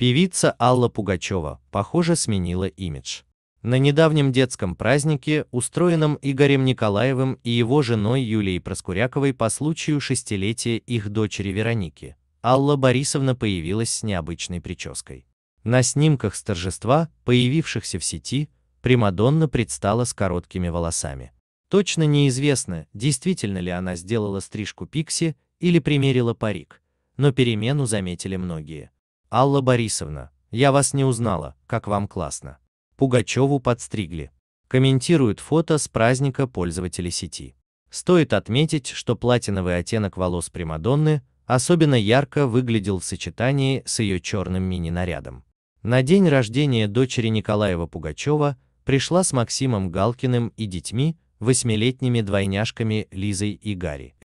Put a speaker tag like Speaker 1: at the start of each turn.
Speaker 1: Певица Алла Пугачева, похоже, сменила имидж. На недавнем детском празднике, устроенном Игорем Николаевым и его женой Юлией Проскуряковой по случаю шестилетия их дочери Вероники, Алла Борисовна появилась с необычной прической. На снимках с торжества, появившихся в сети, Примадонна предстала с короткими волосами. Точно неизвестно, действительно ли она сделала стрижку пикси или примерила парик, но перемену заметили многие. Алла Борисовна, я вас не узнала, как вам классно. Пугачеву подстригли. Комментируют фото с праздника пользователи сети. Стоит отметить, что платиновый оттенок волос Примадонны особенно ярко выглядел в сочетании с ее черным мини-нарядом. На день рождения дочери Николаева Пугачева пришла с Максимом Галкиным и детьми, восьмилетними двойняшками Лизой и Гарри.